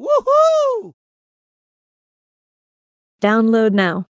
Woohoo! Download now.